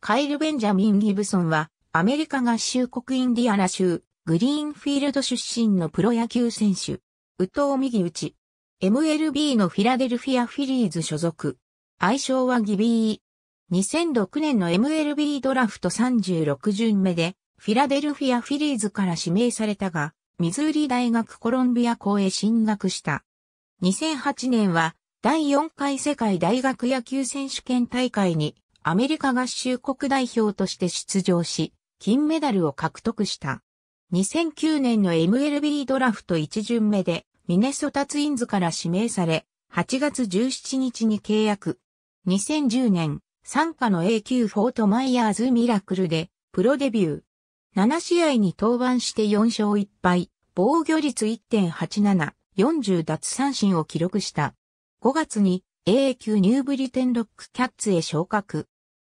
カイル・ベンジャミン・ギブソンは、アメリカ合衆国インディアナ州、グリーンフィールド出身のプロ野球選手。宇藤右打ち。MLB のフィラデルフィア・フィリーズ所属。愛称はギビー。2006年の MLB ドラフト36巡目で、フィラデルフィア・フィリーズから指名されたが、ミズーリ大学コロンビア校へ進学した。2008年は、第4回世界大学野球選手権大会にアメリカ合衆国代表として出場し、金メダルを獲得した。2009年の MLB ドラフト1巡目でミネソタツインズから指名され、8月17日に契約。2010年、参加の A 級フォートマイヤーズミラクルでプロデビュー。7試合に登板して4勝1敗、防御率1.87、40奪三振を記録した。5月に A 級ニューブリテンロックキャッツへ昇格。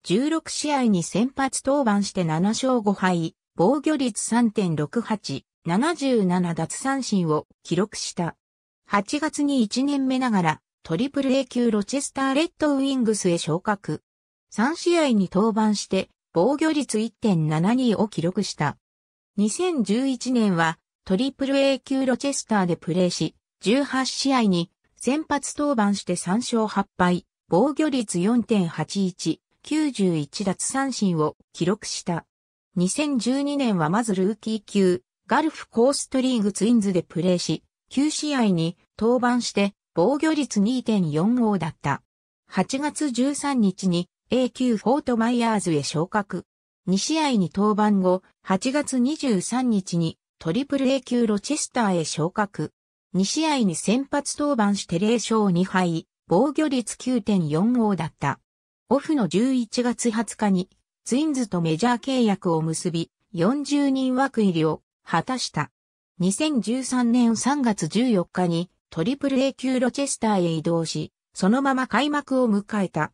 16試合に先発登板して7勝5敗、防御率3.68、77奪三振を記録した。8月に1年目ながら、トリプル A 級ロチェスターレッドウィングスへ昇格。3試合に登板して、防御率1.72を記録した。2011年は、トリプル A 級ロチェスターでプレーし、18試合に先発登板して3勝8敗、防御率4.81、91奪三振を記録した。2012年はまずルーキー級、ガルフコーストリーグツインズでプレーし、9試合に登板して防御率2.45だった。8月13日に A 級フォートマイヤーズへ昇格。2試合に登板後、8月23日にトリプル A 級ロチェスターへ昇格。2試合に先発登板して0勝2敗、防御率9.45だった。オフの11月20日に、ツインズとメジャー契約を結び、40人枠入りを果たした。2013年3月14日に、トリプル A 級ロチェスターへ移動し、そのまま開幕を迎えた。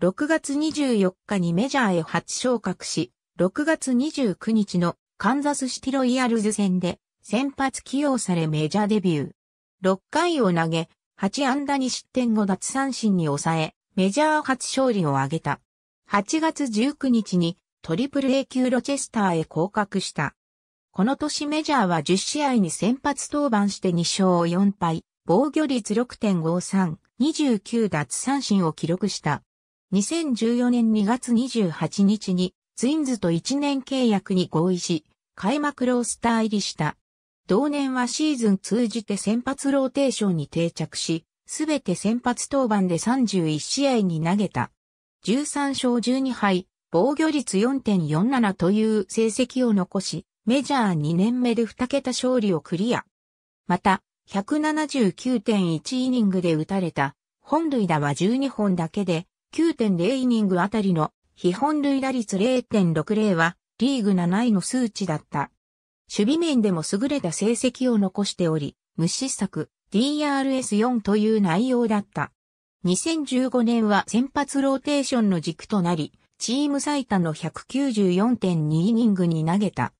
6月24日にメジャーへ初昇格し、6月29日のカンザスシティロイヤルズ戦で先発起用されメジャーデビュー。6回を投げ、8安打に失点後奪三振に抑え、メジャー初勝利を挙げた。8月19日にトリプル A 級ロチェスターへ降格した。この年メジャーは10試合に先発登板して2勝4敗、防御率6.53、29奪三振を記録した。2014年2月28日にツインズと1年契約に合意し、開幕ロースター入りした。同年はシーズン通じて先発ローテーションに定着し、すべて先発登板で31試合に投げた。13勝12敗、防御率4.47という成績を残し、メジャー2年目で2桁勝利をクリア。また、179.1イニングで打たれた、本塁打は12本だけで、9.0イニングあたりの、非本塁打率0.60は、リーグ7位の数値だった。守備面でも優れた成績を残しており、無失策、DRS4 という内容だった。2015年は先発ローテーションの軸となり、チーム最多の194.2イニングに投げた。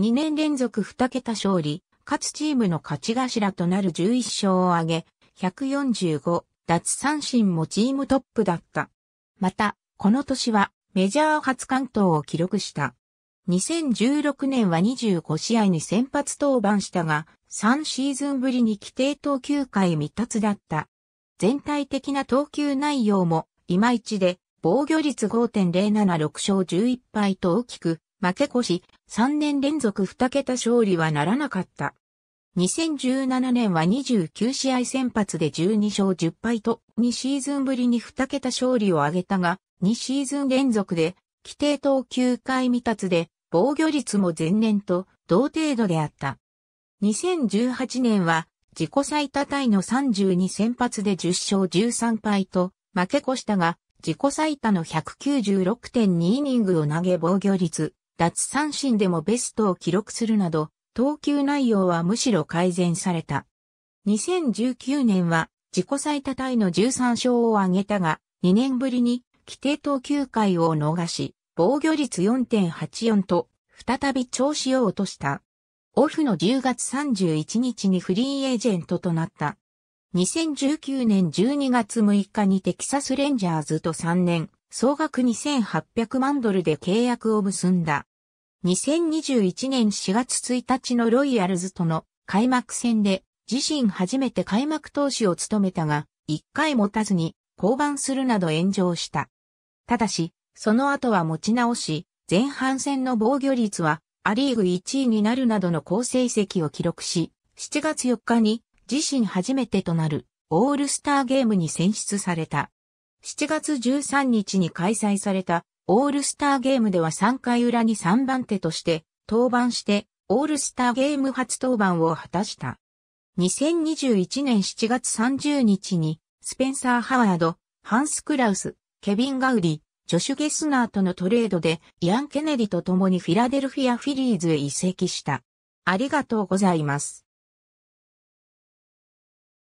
2年連続2桁勝利、勝つチームの勝ち頭となる11勝を挙げ、145奪三振もチームトップだった。また、この年はメジャー初完投を記録した。2016年は25試合に先発登板したが、3シーズンぶりに規定投球回未達だった。全体的な投球内容も、いまいちで、防御率5.076勝11敗と大きく、負け越し、3年連続2桁勝利はならなかった。2017年は29試合先発で12勝10敗と2シーズンぶりに2桁勝利を挙げたが、2シーズン連続で規定投球回未達で防御率も前年と同程度であった。2018年は自己最多タイの32先発で10勝13敗と負け越したが、自己最多の196.2イニングを投げ防御率、脱三振でもベストを記録するなど、投球内容はむしろ改善された。2019年は自己最多タイの13勝を挙げたが、2年ぶりに規定投球回を逃し、防御率4.84と、再び調子を落とした。オフの10月31日にフリーエージェントとなった。2019年12月6日にテキサスレンジャーズと3年、総額2800万ドルで契約を結んだ。2021年4月1日のロイヤルズとの開幕戦で自身初めて開幕投手を務めたが、1回持たずに降板するなど炎上した。ただし、その後は持ち直し、前半戦の防御率はアリーグ1位になるなどの好成績を記録し、7月4日に自身初めてとなるオールスターゲームに選出された。7月13日に開催されたオールスターゲームでは3回裏に3番手として登板してオールスターゲーム初登板を果たした。2021年7月30日にスペンサー・ハワード、ハンス・クラウス、ケビン・ガウディ、ジョシュ・ゲスナーとのトレードでイアン・ケネディと共にフィラデルフィア・フィリーズへ移籍した。ありがとうございます。